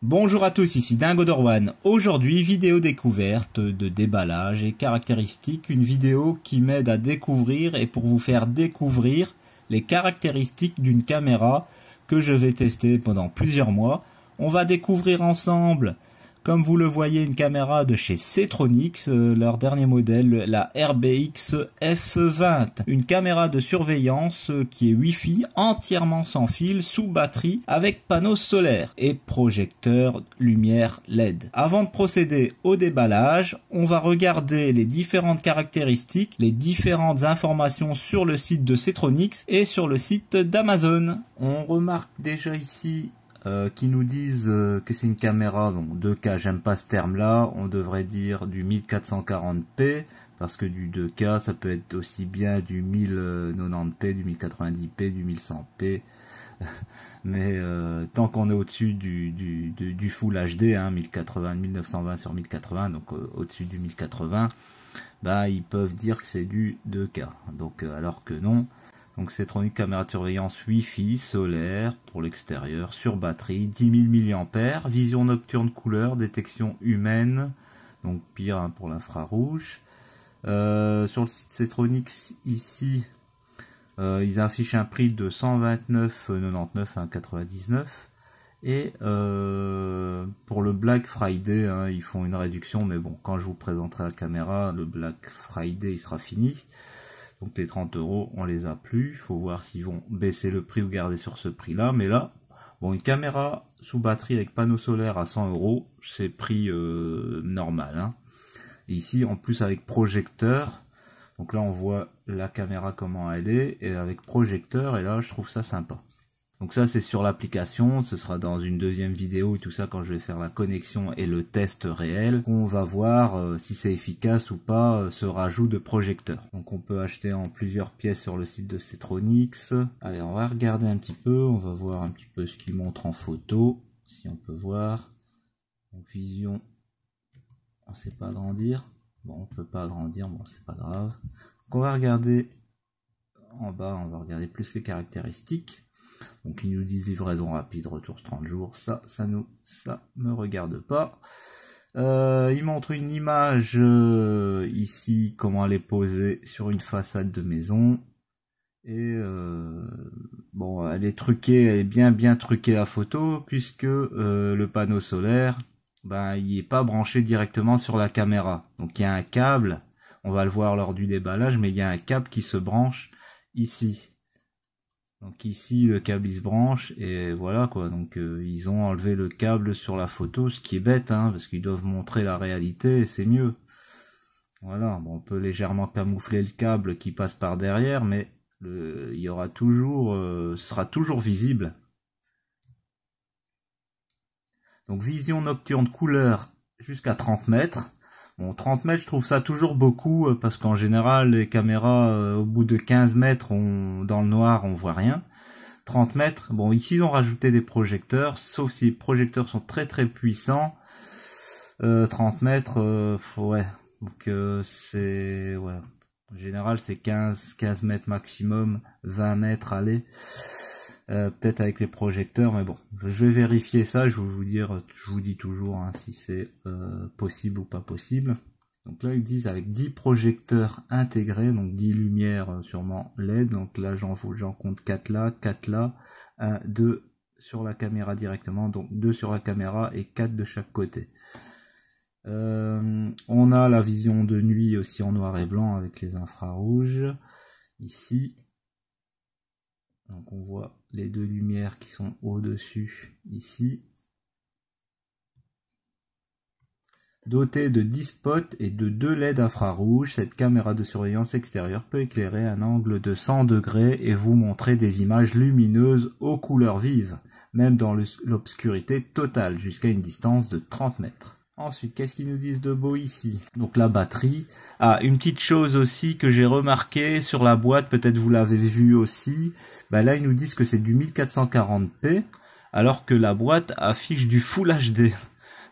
Bonjour à tous, ici Dingo Dorwan. Aujourd'hui, vidéo découverte de déballage et caractéristiques. Une vidéo qui m'aide à découvrir et pour vous faire découvrir les caractéristiques d'une caméra que je vais tester pendant plusieurs mois. On va découvrir ensemble comme vous le voyez, une caméra de chez Cetronix, euh, leur dernier modèle, la RBX F20. Une caméra de surveillance euh, qui est Wi-Fi, entièrement sans fil, sous batterie, avec panneau solaire et projecteur lumière LED. Avant de procéder au déballage, on va regarder les différentes caractéristiques, les différentes informations sur le site de Cetronix et sur le site d'Amazon. On remarque déjà ici euh, qui nous disent euh, que c'est une caméra, bon, 2K, j'aime pas ce terme-là, on devrait dire du 1440p, parce que du 2K, ça peut être aussi bien du 1090p, du 1090p, du 1100p, mais euh, tant qu'on est au-dessus du, du, du, Full HD, 1080, 1920 sur 1080, donc au-dessus du 1080, bah ils peuvent dire que c'est du 2K, donc alors que non. Donc c'est caméra de surveillance Wi-Fi, solaire, pour l'extérieur, sur batterie, 10 000 mAh, vision nocturne couleur, détection humaine, donc pire hein, pour l'infrarouge. Euh, sur le site Cetronix, ici, euh, ils affichent un prix de 129,99 à 99. Et euh, pour le Black Friday, hein, ils font une réduction, mais bon, quand je vous présenterai la caméra, le Black Friday, il sera fini. Donc les 30 euros, on les a plus. Il faut voir s'ils vont baisser le prix ou garder sur ce prix-là. Mais là, bon, une caméra sous batterie avec panneau solaire à 100 euros, c'est prix euh, normal. Hein. ici, en plus avec projecteur. Donc là, on voit la caméra comment elle est et avec projecteur. Et là, je trouve ça sympa. Donc ça c'est sur l'application, ce sera dans une deuxième vidéo et tout ça quand je vais faire la connexion et le test réel. On va voir euh, si c'est efficace ou pas euh, ce rajout de projecteur. Donc on peut acheter en plusieurs pièces sur le site de Cetronix. Allez on va regarder un petit peu, on va voir un petit peu ce qu'il montre en photo, si on peut voir. Donc vision, on ne sait pas grandir. Bon on peut pas grandir, bon c'est pas grave. Donc on va regarder en bas, on va regarder plus les caractéristiques. Donc ils nous disent livraison rapide, retour 30 jours, ça, ça nous, ça me regarde pas. Euh, ils il montre une image euh, ici, comment elle est posée sur une façade de maison. Et euh, bon, elle est truquée, elle est bien bien truquée à photo, puisque le panneau solaire, ben, il n'est pas branché directement sur la caméra. Donc il y a un câble, on va le voir lors du déballage, mais il y a un câble qui se branche ici. Donc ici, le euh, câble se branche et voilà quoi. Donc euh, ils ont enlevé le câble sur la photo, ce qui est bête, hein, parce qu'ils doivent montrer la réalité, c'est mieux. Voilà, on peut légèrement camoufler le câble qui passe par derrière, mais le, il y aura toujours, euh, sera toujours visible. Donc vision nocturne couleur jusqu'à 30 mètres. Bon, 30 mètres, je trouve ça toujours beaucoup euh, parce qu'en général, les caméras, euh, au bout de 15 mètres, on, dans le noir, on voit rien. 30 mètres, bon, ici, ils ont rajouté des projecteurs, sauf si les projecteurs sont très très puissants. Euh, 30 mètres, euh, ouais. Donc, c'est, ouais. En général, c'est 15, 15 mètres maximum, 20 mètres, allez. Euh, peut-être avec les projecteurs, mais bon, je vais vérifier ça, je vais vous dire, je vous dis toujours hein, si c'est euh, possible ou pas possible. Donc là ils disent avec 10 projecteurs intégrés, donc 10 lumières euh, sûrement LED, donc là j'en compte 4 là, 4 là, 1, 2 sur la caméra directement, donc 2 sur la caméra et 4 de chaque côté. on a la vision de nuit aussi en noir et blanc avec les infrarouges ici. Donc on voit les deux lumières qui sont au-dessus ici, Dotée de 10 spots et de 2 LED infrarouges, cette caméra de surveillance extérieure peut éclairer un angle de 100 degrés et vous montrer des images lumineuses aux couleurs vives, même dans l'obscurité totale, jusqu'à une distance de 30 mètres. Ensuite, qu'est-ce qu'ils nous disent de beau ici Donc la batterie. Ah, une petite chose aussi que j'ai remarqué sur la boîte, peut-être vous l'avez vu aussi. Bah là, ils nous disent que c'est du 1440p, alors que la boîte affiche du Full HD.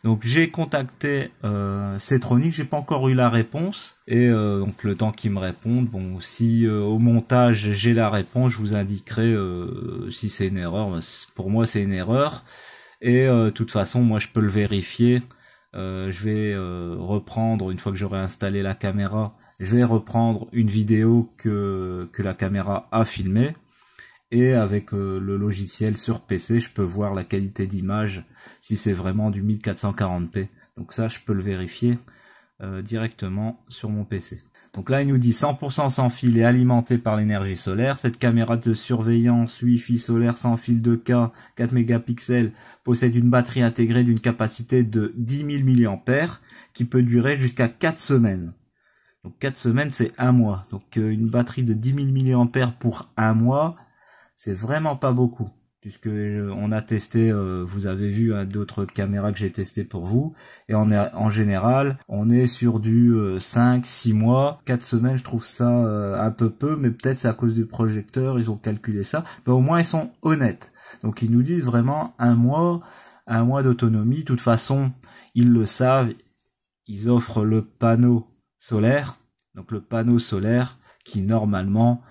Donc j'ai contacté euh, Cetronic, j'ai pas encore eu la réponse et euh, donc le temps qu'ils me répondent. Bon, si euh, au montage j'ai la réponse, je vous indiquerai euh, si c'est une erreur. Bah, pour moi, c'est une erreur et de toute façon, moi je peux le vérifier euh, je vais euh, reprendre une fois que j'aurai installé la caméra je vais reprendre une vidéo que, que la caméra a filmée et avec euh, le logiciel sur PC je peux voir la qualité d'image si c'est vraiment du 1440p donc ça je peux le vérifier directement sur mon PC donc là, il nous dit 100% sans fil et alimenté par l'énergie solaire. Cette caméra de surveillance Wi-Fi solaire sans fil de k 4 mégapixels possède une batterie intégrée d'une capacité de 10 000 mAh qui peut durer jusqu'à 4 semaines. Donc 4 semaines, c'est un mois. Donc euh, une batterie de 10 000 mAh pour un mois, c'est vraiment pas beaucoup puisque euh, on a testé, euh, vous avez vu hein, d'autres caméras que j'ai testées pour vous, et en général, on est sur du 5, euh, 6 mois, 4 semaines, je trouve ça un peu peu, mais peut-être c'est à cause du projecteur, ils ont calculé ça, mais au moins ils sont honnêtes. Donc ils nous disent vraiment un mois, un mois d'autonomie, de toute façon, ils le savent, ils offrent le panneau solaire, donc le panneau solaire qui normalement,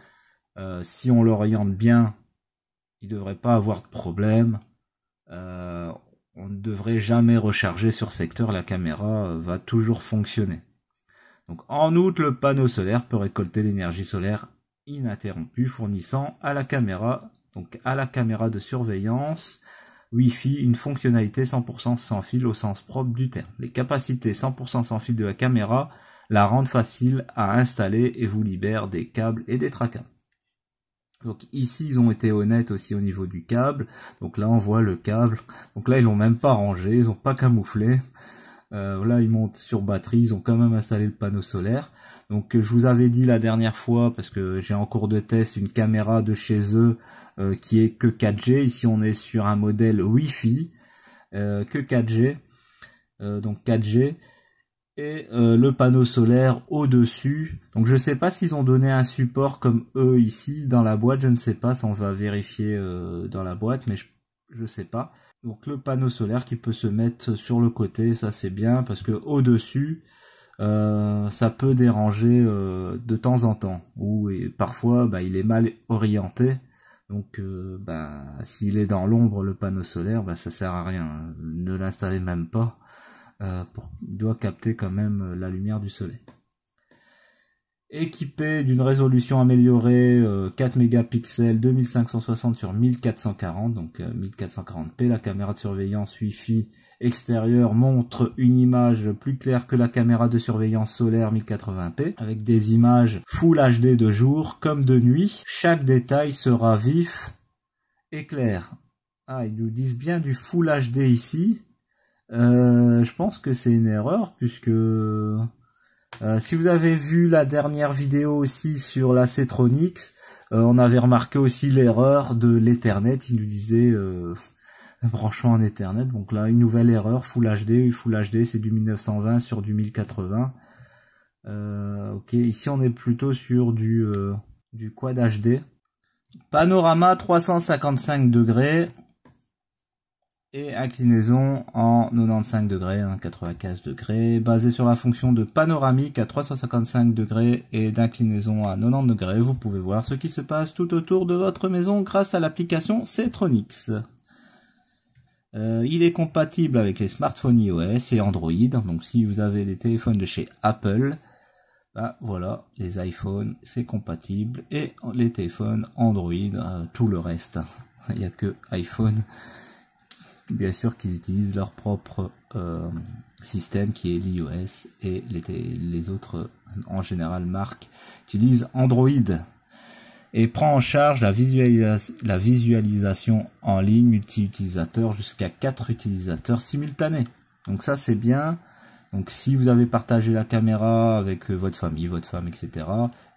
si on l'oriente bien, il devrait pas avoir de problème. Euh, on ne devrait jamais recharger sur secteur, la caméra euh, va toujours fonctionner. Donc en août, le panneau solaire peut récolter l'énergie solaire ininterrompue fournissant à la caméra, donc à la caméra de surveillance Wi-Fi, une fonctionnalité 100% sans fil au sens propre du terme. Les capacités 100% sans fil de la caméra la rendent facile à installer et vous libère des câbles et des tracas. Donc ici, ils ont été honnêtes aussi au niveau du câble. Donc là, on voit le câble. Donc là, ils l'ont même pas rangé, ils ont pas camouflé. Euh, là, ils montent sur batterie, ils ont quand même installé le panneau solaire. Donc euh, je vous avais dit la dernière fois, parce que j'ai en cours de test une caméra de chez eux euh, qui est que 4G. Ici, on est sur un modèle Wi-Fi euh, que 4G. donc 4G et euh, le panneau solaire au-dessus. Donc je ne sais pas s'ils ont donné un support comme eux ici dans la boîte, je ne sais pas, ça on va vérifier euh, dans la boîte, mais je ne sais pas. Donc le panneau solaire qui peut se mettre sur le côté, ça c'est bien parce que au-dessus, euh, ça peut déranger de temps en temps. Ou parfois bah, il est mal orienté. Donc bah, s'il est dans l'ombre le panneau solaire, bah, ça sert à rien. Ne l'installez même pas euh, doit capter quand même euh, la lumière du soleil. Équipé d'une résolution améliorée 4 euh, mégapixels 2560 sur 1440, donc 1440p, la caméra de surveillance Wi-Fi extérieure montre une image plus claire que la caméra de surveillance solaire 1080p, avec des images Full HD de jour comme de nuit. Chaque détail sera vif et clair. Ah, ils nous disent bien du Full HD ici, euh, je pense que c'est une erreur puisque euh, si vous avez vu la dernière vidéo aussi sur la Cetronix, euh, on avait remarqué aussi l'erreur de l'Ethernet. Il nous disait branchement en Ethernet. Donc là, une nouvelle erreur, Full HD. Full HD, c'est du 1920 sur du 1080. ok, ici on est plutôt sur du, du Quad HD. Panorama 355 degrés et inclinaison en 95 degrés, 95 hein, degrés, basé sur la fonction de panoramique à 355 degrés et d'inclinaison à 90 degrés. Vous pouvez voir ce qui se passe tout autour de votre maison grâce à l'application Cetronix euh, il est compatible avec les smartphones iOS et Android, donc si vous avez des téléphones de chez Apple, bah, voilà, les iPhones c'est compatible et les téléphones Android, euh, tout le reste, il n'y a que iPhone bien sûr qu'ils utilisent leur propre euh, système qui est l'iOS et les, autres en général marques utilisent Android et prend en charge la, visualisation en ligne multi-utilisateur jusqu'à 4 utilisateurs simultanés. Donc ça c'est bien. Donc si vous avez partagé la caméra avec euh, votre famille, votre femme, etc.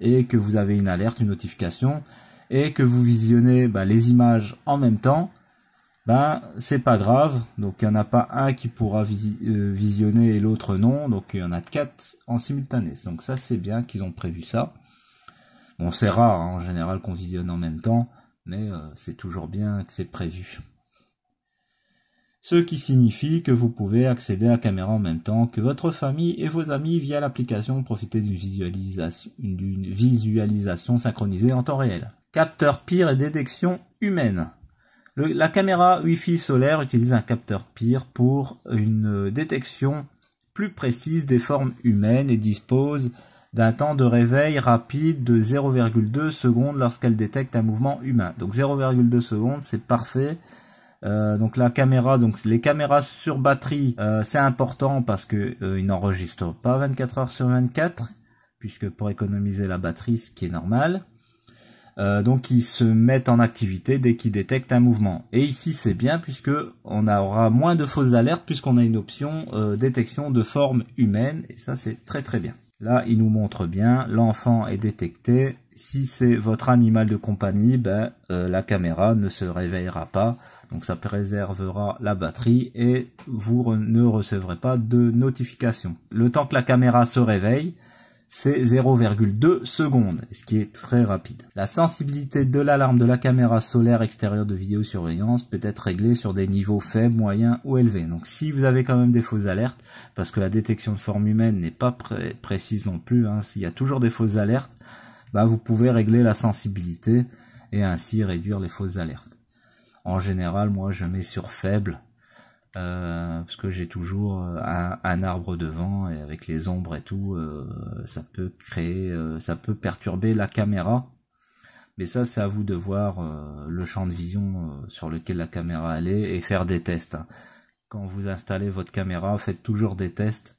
et que vous avez une alerte, une notification et que vous visionnez bah, les images en même temps, ben c'est pas grave. Donc il n'y en a pas un qui pourra euh, visionner et l'autre non. Donc il y en a quatre en simultané. Donc ça c'est bien qu'ils ont prévu ça. Bon c'est rare hein, en général qu'on visionne en même temps, mais euh, c'est toujours bien que c'est prévu. Ce qui signifie que vous pouvez accéder à la caméra en même temps que votre famille et vos amis via l'application profiter d'une visualisation, visualisation synchronisée en temps réel. Capteur pire et détection humaine la caméra Wi-Fi solaire utilise un capteur PIR pour une euh, détection plus précise des formes humaines et dispose d'un temps de réveil rapide de 0,2 secondes lorsqu'elle détecte un mouvement humain. Donc 0,2 secondes, c'est parfait. Euh, donc la caméra, donc les caméras sur batterie, euh, c'est important parce que n'enregistrent pas 24 heures sur 24, puisque pour économiser la batterie, ce qui est normal. Euh, donc ils se mettent en activité dès qu'ils détectent un mouvement. Et ici c'est bien puisque on aura moins de fausses alertes puisqu'on a une option euh, détection de forme humaine et ça c'est très très bien. Là il nous montre bien l'enfant est détecté. Si c'est votre animal de compagnie, ben, euh, la caméra ne se réveillera pas. Donc ça préservera la batterie et vous ne recevrez pas de notification. Le temps que la caméra se réveille, c'est 0,2 secondes, ce qui est très rapide. La sensibilité de l'alarme de la caméra solaire extérieure de vidéosurveillance peut être réglée sur des niveaux faibles, moyens ou élevés. Donc si vous avez quand même des fausses alertes, parce que la détection de forme humaine n'est pas précise non plus, hein, s'il y a toujours des fausses alertes, bah vous pouvez régler la sensibilité et ainsi réduire les fausses alertes. En général, moi je mets sur faible euh, parce que j'ai toujours euh, un, arbre devant et avec les ombres et tout, euh, ça peut créer, ça peut perturber la caméra. Mais ça, c'est à vous de voir le champ de vision sur lequel la caméra allait et faire des tests. Hein. Quand vous installez votre caméra, faites toujours des tests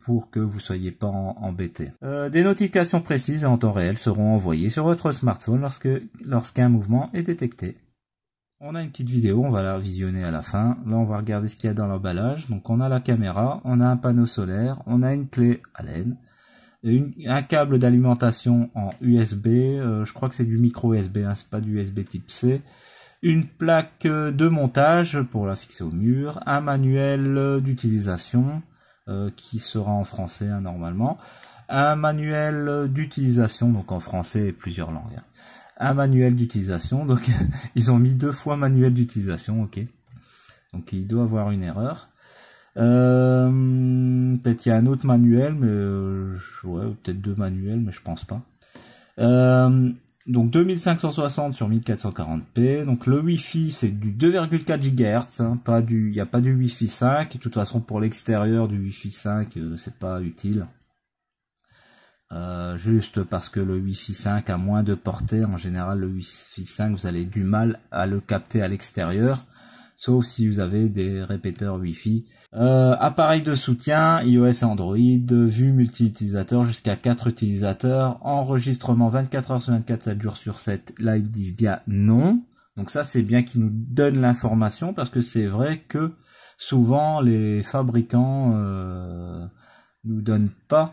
pour que vous soyez pas embêté. des notifications précises en temps réel seront envoyées sur votre smartphone lorsque lorsqu'un mouvement est détecté. On a une petite vidéo, on va la visionner à la fin. Là, on va regarder ce qu'il y a dans l'emballage. Donc, on a la caméra, on a un panneau solaire, on a une clé Allen, un câble d'alimentation en USB. Euh, je crois que c'est du micro USB, hein, c'est pas du USB type C. Une plaque euh, de montage pour la fixer au mur, un manuel euh, d'utilisation qui sera en français hein, normalement, un manuel d'utilisation donc en français et plusieurs langues. Hein manuel d'utilisation. Donc ils ont mis deux fois manuel d'utilisation, ok. Donc il doit avoir une erreur. Euh, peut-être il y a un autre manuel, mais euh, ouais, peut-être deux manuels, mais je pense pas. Euh, donc 2560 sur 1440p. Donc le wifi c'est du 2,4 GHz, hein, pas du, il n'y a pas du wifi fi 5. De toute façon pour l'extérieur du wifi 5 c'est pas utile. Euh, juste parce que le Wi-Fi 5 a moins de portée. En général, le Wi-Fi 5, vous allez du mal à le capter à l'extérieur, sauf si vous avez des répéteurs Wi-Fi. Euh, appareil de soutien, iOS Android, vue multi-utilisateur jusqu'à 4 utilisateurs, enregistrement 24 heures sur 24, 7 jours sur 7. Là, ils disent bien non. Donc ça, c'est bien qu'ils nous donnent l'information parce que c'est vrai que souvent les fabricants ne euh, nous donnent pas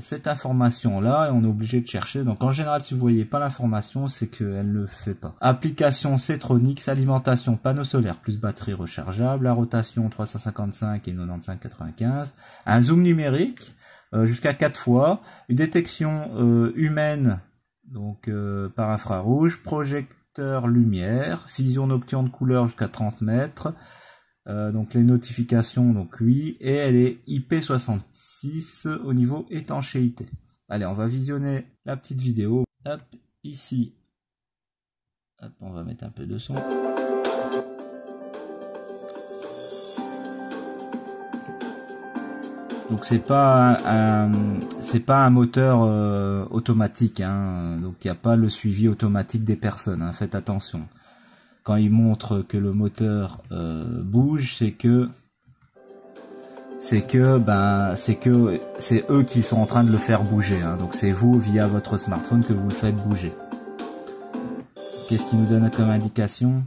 cette information là et on est obligé de chercher. Donc en général, si vous voyez pas l'information, c'est qu'elle ne fait pas. Application Cetronix, alimentation panneau solaire plus batterie rechargeable, la rotation 355 et 95-95, un zoom numérique euh, jusqu'à 4 fois, une détection euh, humaine donc euh, par infrarouge, projecteur lumière, vision nocturne couleur jusqu'à 30 mètres, euh, donc les notifications, donc oui, et elle est IP66 au niveau étanchéité. Allez, on va visionner la petite vidéo. Hop, ici. on va mettre un peu de son. Donc c'est pas un, pas un moteur euh, automatique, hein. donc il n'y a pas le suivi automatique des personnes. Hein. Faites attention il montre que le moteur euh, bouge, c'est que c'est que ben c'est que c'est eux qui sont en train de le faire bouger. Hein. Donc c'est vous via votre smartphone que vous le faites bouger. Qu'est-ce qui nous donne comme indication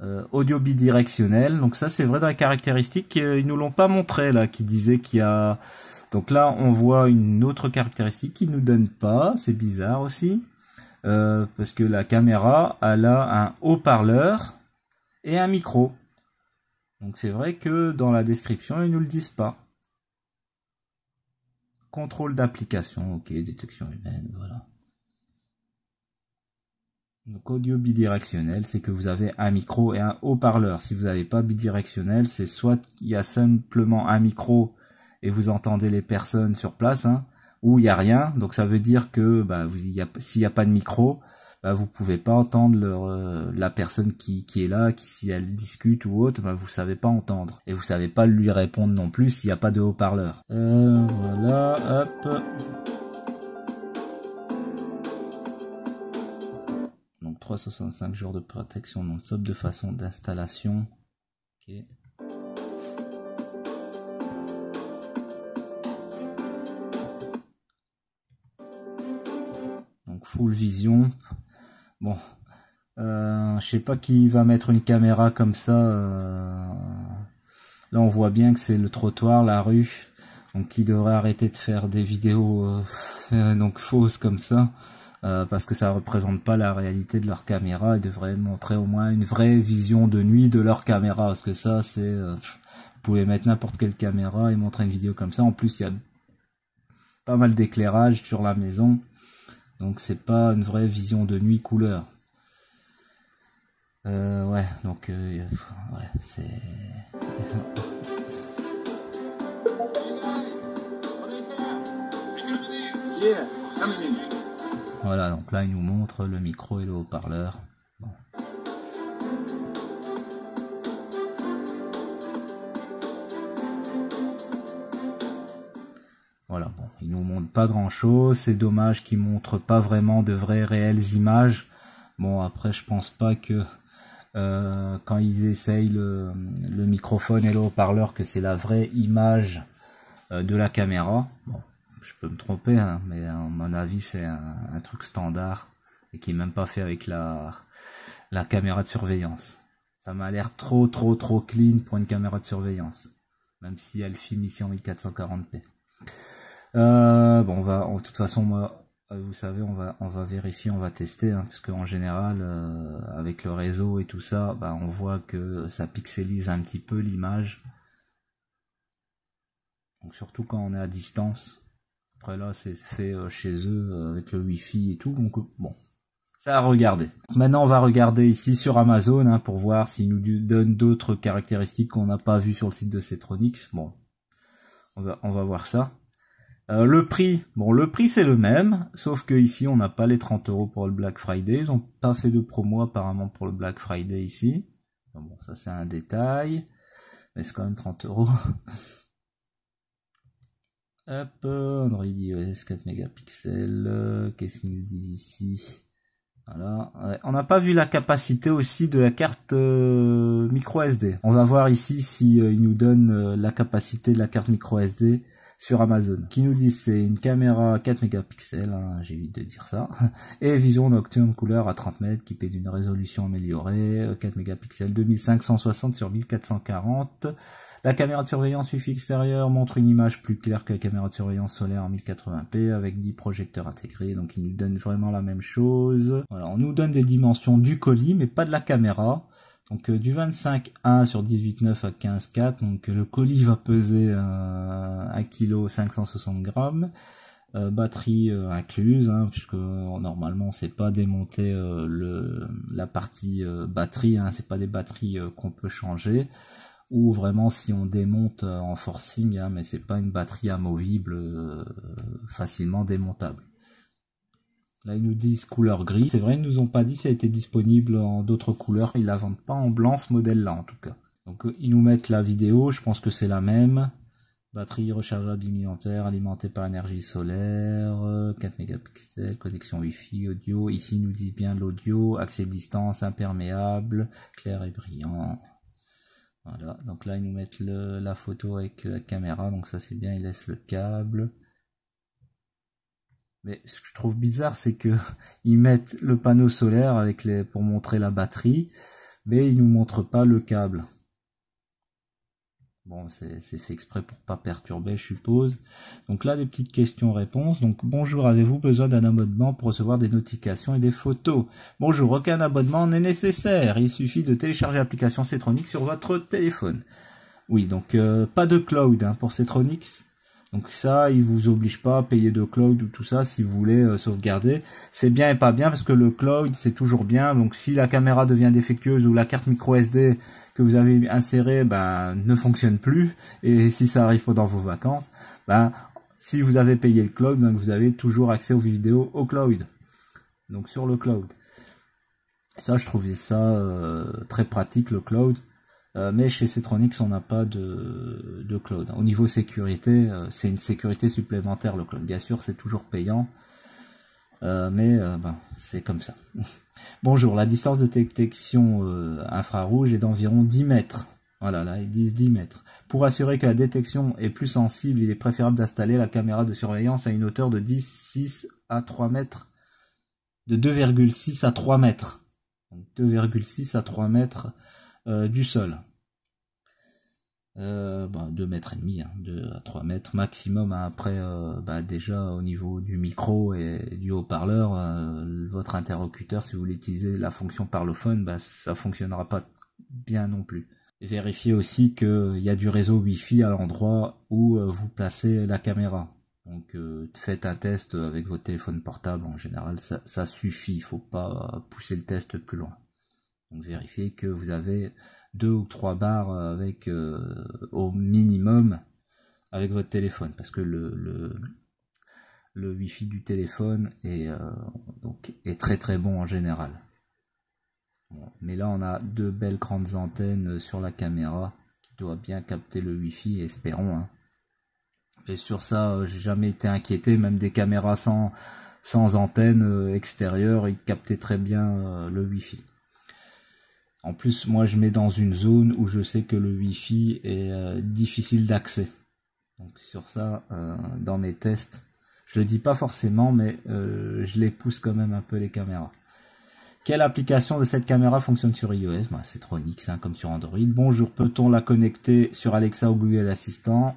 euh, Audio bidirectionnel. Donc ça c'est vrai dans les caractéristiques euh, ils nous l'ont pas montré là, qui disait qu'il y a. Donc là on voit une autre caractéristique qui nous donne pas. C'est bizarre aussi. Euh, parce que la caméra elle a un haut-parleur et un micro. Donc c'est vrai que dans la description ils ne nous le disent pas. Contrôle d'application, ok, détection humaine, voilà. Donc audio bidirectionnel, c'est que vous avez un micro et un haut-parleur. Si vous n'avez pas bidirectionnel, c'est soit il y a simplement un micro et vous entendez les personnes sur place, hein, ou il n'y a rien. Donc ça veut dire que bah, s'il n'y a pas de micro, vous bah, vous pouvez pas entendre euh, la personne qui, est là, qui si elle discute ou autre, vous bah, vous savez pas entendre. Et vous savez pas lui répondre non plus s'il n'y a pas de haut-parleur. Euh, voilà, hop. Donc 365 jours de protection non-stop de façon d'installation. full vision. Bon, euh, je sais pas qui va mettre une caméra comme ça. Euh. Là, on voit bien que c'est le trottoir, la rue. Donc, qui devrait arrêter de faire des vidéos euh, donc fausses comme ça, parce que ça représente pas la réalité de leur caméra. Ils devraient montrer au moins une vraie vision de nuit de leur caméra, parce que ça, c'est vous pouvez mettre n'importe quelle caméra et montrer une vidéo comme ça. En plus, il y a pas mal d'éclairage sur la maison. Donc c'est pas une vraie vision de nuit couleur. Euh, ouais, donc euh, c'est. voilà, donc là il nous montre le micro et le haut-parleur. Voilà, bon il nous montrent pas grand chose. C'est dommage qu'il montrent pas vraiment de vraies réelles images. Bon après je pense pas que euh, quand ils essayent le, microphone et le haut-parleur que c'est la vraie image euh, de la caméra. Bon, je peux me tromper, hein, mais à mon avis c'est un, truc standard et qui est même pas fait avec la, la caméra de surveillance. Ça m'a l'air trop trop trop clean pour une caméra de surveillance, même si elle filme ici en 1440p. Euh, bon, on va, de toute façon, moi, euh, vous savez, on va, on va vérifier, on va tester, hein, parce qu'en général, euh, avec le réseau et tout ça, bah, on voit que ça pixelise un petit peu l'image. Donc surtout quand on est à distance. Après là, c'est fait chez eux avec le Wi-Fi et tout. Donc bon, ça à regarder. Maintenant, on va regarder ici sur Amazon hein, pour voir s'il nous donne d'autres caractéristiques qu'on n'a pas vues sur le site de Cetronics. Bon, on va, on va voir ça. Euh, le prix, bon le prix c'est le même, sauf que ici on n'a pas les 30 euros pour le Black Friday, ils n'ont pas fait de promo apparemment pour le Black Friday ici. Bon, ça c'est un détail, mais c'est quand même 30 euros. Hop, euh, Android iOS 4 mégapixels, euh, qu'est-ce qu'ils nous disent ici voilà. On n'a pas vu la capacité aussi de la carte micro SD. On va voir ici si nous donne la capacité de la carte micro SD sur Amazon. Qui nous dit c'est une caméra 4 mégapixels, hein, j'évite de dire ça, et vision nocturne couleur à 30 mètres qui paie d'une résolution améliorée, 4 euh, mégapixels, 2560 sur 1440. La caméra de surveillance UFI extérieure montre une image plus claire que la caméra de surveillance solaire en 1080p avec 10 projecteurs intégrés, donc il nous donne vraiment la même chose. Voilà, on nous donne des dimensions du colis, mais pas de la caméra. Donc euh, du 25-1 sur 18-9 à 15-4, donc euh, le colis va peser 1 kg 560 grammes. Euh, batterie incluse, hein, puisque normalement c'est pas démonter le, la partie batterie, hein, c'est pas des batteries qu'on peut changer, ou vraiment si on démonte en forcing, hein, mais c'est pas une batterie amovible facilement démontable. Là, ils nous disent couleur gris. C'est vrai, ils nous ont pas dit si elle était disponible en d'autres couleurs. Ils la vendent pas en blanc, ce modèle-là, en tout cas. Donc, euh, ils nous mettent la vidéo. Je pense que c'est la même. Batterie rechargeable alimentaire alimentée par énergie solaire, 4 euh, mégapixels, connexion Wi-Fi, audio. Ici, ils nous disent bien l'audio, accès distance, imperméable, clair et brillant. Voilà. Donc là, ils nous mettent la photo avec la caméra. Donc ça, c'est bien. Ils laissent le câble. Mais ce que je trouve bizarre, c'est que ils mettent le panneau solaire avec les, pour montrer la batterie, mais ils nous montrent pas le câble. Bon, c'est fait exprès pour pas perturber, je suppose. Donc là, des petites questions-réponses. Donc bonjour, avez-vous besoin d'un abonnement pour recevoir des notifications et des photos Bonjour, aucun abonnement n'est nécessaire. Il suffit de télécharger l'application Cetronix sur votre téléphone. Oui, donc euh, pas de cloud hein, pour Cetronix. Donc ça, il vous oblige pas à payer de cloud ou tout ça si vous voulez euh, sauvegarder. C'est bien et pas bien parce que le cloud c'est toujours bien. Donc si la caméra devient défectueuse ou la carte micro SD que vous avez insérée bah, ne fonctionne plus et si ça arrive pendant vos vacances, ben si vous avez payé le cloud, ben, vous avez toujours accès aux vidéos au cloud. Donc sur le cloud. Ça, je trouvais ça euh, très pratique le cloud. Euh, mais chez Cetronics, on n'a pas de, de, cloud. Au niveau sécurité, euh, c'est une sécurité supplémentaire le cloud. Bien sûr, c'est toujours payant, euh, mais ben, c'est comme ça. Bonjour, la distance de détection infrarouge est d'environ 10 mètres. Voilà, là, ils disent 10 mètres. Pour assurer que la détection est plus sensible, il est préférable d'installer la caméra de surveillance à une hauteur de 10, à 3 mètres. De 2,6 à 3 mètres. 2,6 à 3 mètres du sol. Euh, bah, deux 2 mètres et demi, 2 hein, à 3 mètres maximum. Hein. Après, euh, bah, déjà au niveau du micro et du haut-parleur, euh, votre interlocuteur, si vous l'utilisez la fonction parlophone, bah, ça fonctionnera pas bien non plus. Vérifiez aussi qu'il y a du réseau Wi-Fi à l'endroit où vous placez la caméra. Donc faites un test avec votre téléphone portable, en général ça, ça suffit, il faut pas pousser le test plus loin. Donc vérifiez que vous avez deux ou trois barres euh, avec euh, au minimum avec votre téléphone parce que le, le, le wifi du téléphone est, euh, donc, est très très bon en général. mais là on a deux belles grandes antennes sur la caméra qui doit bien capter le wifi, espérons. Hein. Et sur ça, j'ai jamais été inquiété, même des caméras sans, sans antenne extérieure, ils captaient très bien le wifi. En plus, moi, je mets dans une zone où je sais que le Wi-Fi est euh, difficile d'accès. Donc sur ça, euh, dans mes tests, je le dis pas forcément, mais euh, je les pousse quand même un peu les caméras. Quelle application de cette caméra fonctionne sur iOS Moi, bah, C'est trop hein, comme sur Android. Bonjour, peut-on la connecter sur Alexa ou Google Assistant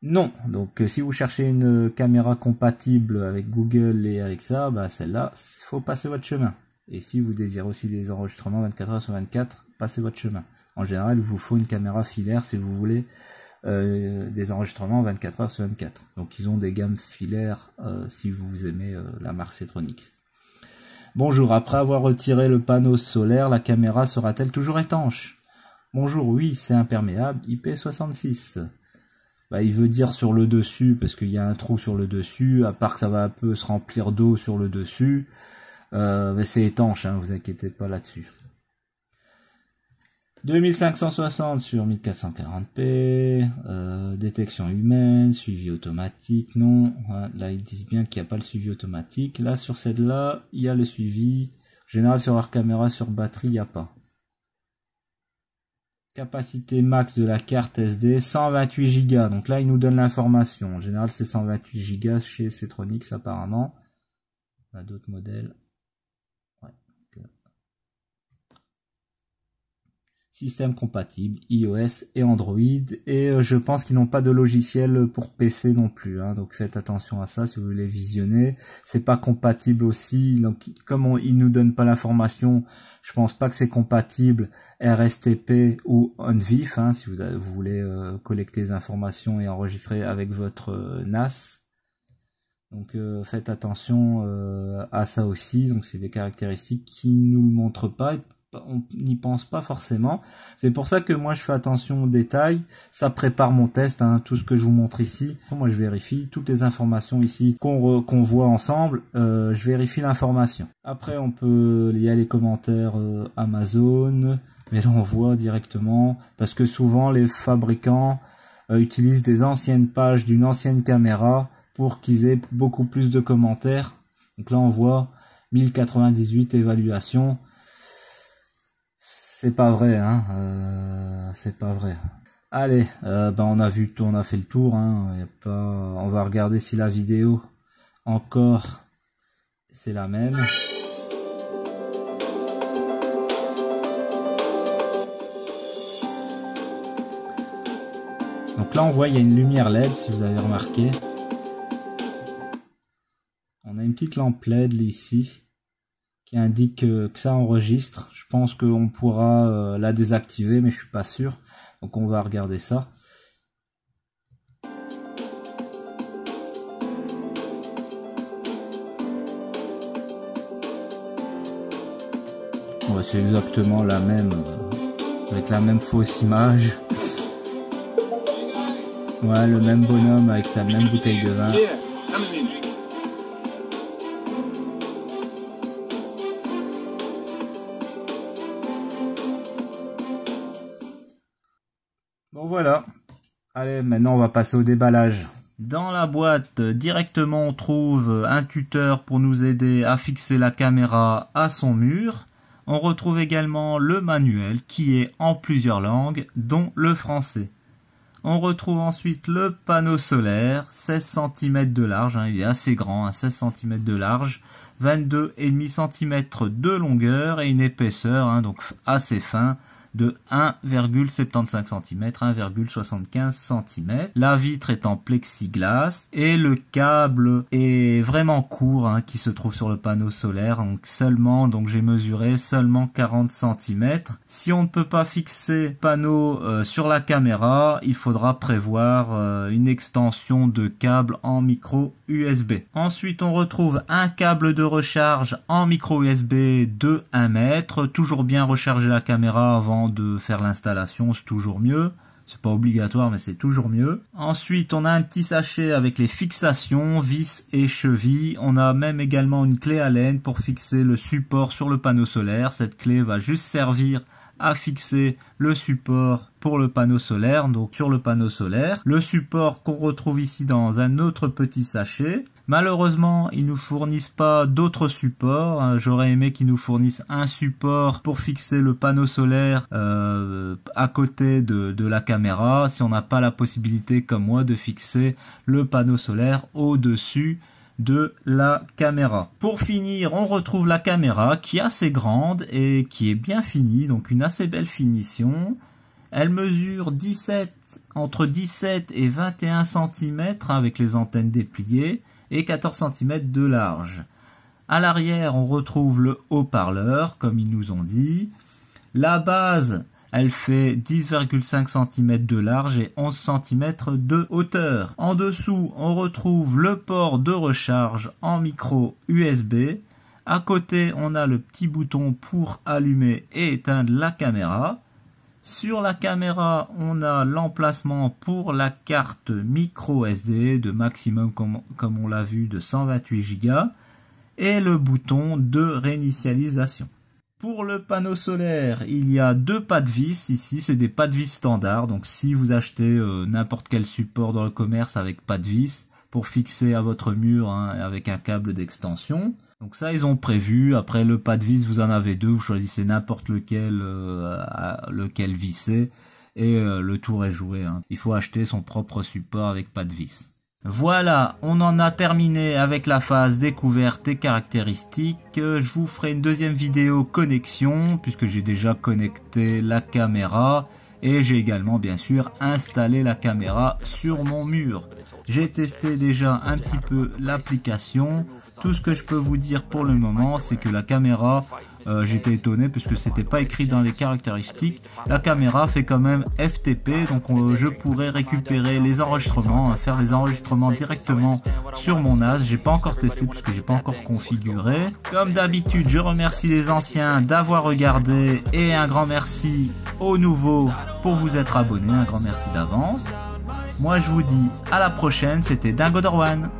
Non. Donc si vous cherchez une caméra compatible avec Google et Alexa, bah, celle-là, il faut passer votre chemin. Et si vous désirez aussi des enregistrements 24 heures sur 24, passez votre chemin. En général, il vous faut une caméra filaire si vous voulez euh, des enregistrements 24 heures sur 24. Donc ils ont des gammes filaires euh, si vous aimez euh, la marque Cetronix. Bonjour, après avoir retiré le panneau solaire, la caméra sera-t-elle toujours étanche Bonjour, oui, c'est imperméable, IP66. Bah, il veut dire sur le dessus, parce qu'il y a un trou sur le dessus, à part que ça va un peu se remplir d'eau sur le dessus. Euh, c'est étanche, hein, vous inquiétez pas là-dessus. 2560 sur 1440p, euh, détection humaine, suivi automatique, non. là, ils disent bien qu'il n'y a pas le suivi automatique. Là, sur celle-là, il y a le suivi. général, sur leur caméra, sur batterie, il n'y a pas. Capacité max de la carte SD, 128 Go. Donc là, ils nous donnent l'information. En général, c'est 128 Go chez Cetronix apparemment. On a d'autres modèles. système compatible iOS et Android et euh, je pense qu'ils n'ont pas de logiciel pour PC non plus hein. donc faites attention à ça si vous voulez visionner c'est pas compatible aussi donc comme on, ils nous donnent pas l'information je pense pas que c'est compatible RSTP ou OnVif hein, si vous, voulez euh, collecter les informations et enregistrer avec votre euh, NAS donc faites attention à ça aussi donc c'est des caractéristiques qui nous montrent pas on n'y pense pas forcément. C'est pour ça que moi je fais attention aux détails. Ça prépare mon test, hein, tout ce que je vous montre ici. Moi je vérifie toutes les informations ici qu'on voit ensemble. Euh, je vérifie l'information. Après on peut lire les commentaires euh, Amazon, mais là on voit directement parce que souvent les fabricants euh, utilisent des anciennes pages d'une ancienne caméra pour qu'ils aient beaucoup plus de commentaires. Donc là on voit 1098 évaluations c'est pas vrai, hein. Euh, c'est pas vrai. Allez, euh, ben on a vu tout, on a fait le tour. Hein. pas... On va regarder si la vidéo encore c'est la même. Donc là on voit il y a une lumière LED si vous avez remarqué. On a une petite lampe LED ici qui indique que ça enregistre. Je pense qu'on pourra euh, la désactiver, mais je suis pas sûr. Donc on va regarder ça. c'est exactement la même, euh, avec la même fausse image. Ouais, le même bonhomme avec sa même bouteille de vin. maintenant on va passer au déballage. Dans la boîte, directement on trouve un tuteur pour nous aider à fixer la caméra à son mur. On retrouve également le manuel qui est en plusieurs langues, dont le français. On retrouve ensuite le panneau solaire, 16 cm de large, hein, il est assez grand, 16 hein, cm de large, 22,5 cm de longueur et une épaisseur, hein, donc assez fin, de 1,75 cm, 1,75 cm. La vitre est en plexiglas et le câble est vraiment court hein, qui se trouve sur le panneau solaire. Donc seulement, donc j'ai mesuré seulement 40 cm. Si on ne peut pas fixer panneau euh, sur la caméra, il faudra prévoir euh, une extension de câble en micro USB. Ensuite, on retrouve un câble de recharge en micro USB de 1 mètre, toujours bien recharger la caméra avant de faire l'installation, c'est toujours mieux. C'est pas obligatoire, mais c'est toujours mieux. Ensuite, on a un petit sachet avec les fixations, vis et chevilles. On a même également une clé laine pour fixer le support sur le panneau solaire. Cette clé va juste servir à fixer le support pour le panneau solaire, donc sur le panneau solaire. Le support qu'on retrouve ici dans un autre petit sachet. Malheureusement, ils nous fournissent pas d'autres supports. Hein. J'aurais aimé qu'ils nous fournissent un support pour fixer le panneau solaire euh, à côté de, la caméra. Si on n'a pas la possibilité, comme moi, de fixer le panneau solaire au-dessus de la caméra. Pour finir, on retrouve la caméra qui est assez grande et qui est bien finie, donc une assez belle finition. Elle mesure 17, entre 17 et 21 cm avec les antennes dépliées et 14 cm de large. À l'arrière, on retrouve le haut-parleur, comme ils nous ont dit. La base, elle fait 10,5 cm de large et 11 cm de hauteur. En dessous, on retrouve le port de recharge en micro USB. À côté, on a le petit bouton pour allumer et éteindre la caméra. Sur la caméra, on a l'emplacement pour la carte micro SD de maximum, comme, on l'a vu, de 128 Go et le bouton de réinitialisation. Pour le panneau solaire, il y a deux pas de vis. Ici, c'est des pas de vis standards. Donc, si vous achetez euh, n'importe quel support dans le commerce avec pas de vis pour fixer à votre mur hein, avec un câble d'extension, donc ça, ils ont prévu. Après le pas de vis, vous en avez deux. Vous choisissez n'importe lequel, euh, lequel visser, et euh, le tour est joué. Hein. Il faut acheter son propre support avec pas de vis. Voilà, on en a terminé avec la phase découverte et caractéristiques. Euh, je vous ferai une deuxième vidéo connexion, puisque j'ai déjà connecté la caméra. Et j'ai également bien sûr installé la caméra sur mon mur. J'ai testé déjà un petit peu l'application. Tout ce que je peux vous dire pour le moment, c'est que la caméra, euh, j'étais étonné puisque c'était pas écrit dans les caractéristiques. La caméra fait quand même FTP, donc euh, je pourrais récupérer les enregistrements, hein, faire les enregistrements directement sur mon NAS. J'ai pas encore testé puisque j'ai pas encore configuré. Comme d'habitude, je remercie les anciens d'avoir regardé et un grand merci aux nouveaux pour vous être abonnés. Un grand merci d'avance. Moi je vous dis à la prochaine, c'était Dingo Dorwan.